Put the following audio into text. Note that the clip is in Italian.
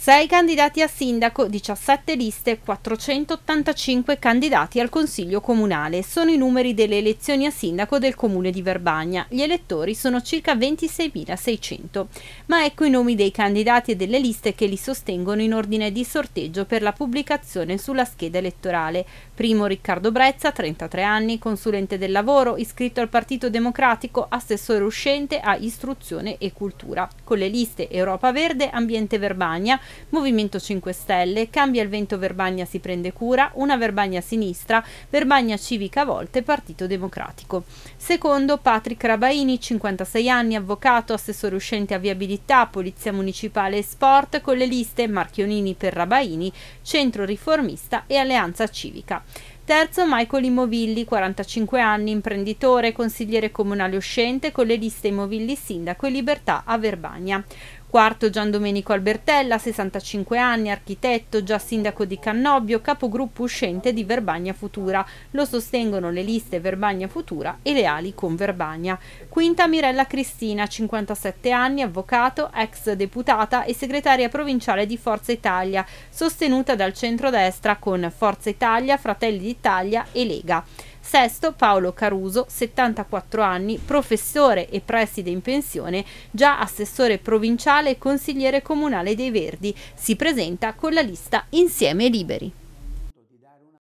6 candidati a sindaco, 17 liste, 485 candidati al Consiglio Comunale. Sono i numeri delle elezioni a sindaco del Comune di Verbagna. Gli elettori sono circa 26.600. Ma ecco i nomi dei candidati e delle liste che li sostengono in ordine di sorteggio per la pubblicazione sulla scheda elettorale. Primo Riccardo Brezza, 33 anni, consulente del lavoro, iscritto al Partito Democratico, assessore uscente a istruzione e cultura. Con le liste Europa Verde, Ambiente Verbagna, Movimento 5 Stelle, cambia il vento Verbagna si prende cura, una Verbagna sinistra, Verbagna civica a volte, Partito Democratico. Secondo Patrick Rabaini, 56 anni, avvocato, assessore uscente a viabilità, Polizia Municipale e Sport, con le liste Marchionini per Rabaini, Centro Riformista e Alleanza Civica. Terzo Michael Imovilli, 45 anni, imprenditore, consigliere comunale uscente con le liste Imovilli Sindaco e Libertà a Verbagna. Quarto Gian Domenico Albertella, 65 anni, architetto, già sindaco di Cannobbio, capogruppo uscente di Verbagna Futura. Lo sostengono le liste Verbagna Futura e le ali con Verbagna. Quinta Mirella Cristina, 57 anni, avvocato, ex deputata e segretaria provinciale di Forza Italia, sostenuta dal centrodestra con Forza Italia, Fratelli d'Italia e Lega. Sesto Paolo Caruso, 74 anni, professore e preside in pensione, già assessore provinciale e consigliere comunale dei Verdi, si presenta con la lista Insieme Liberi.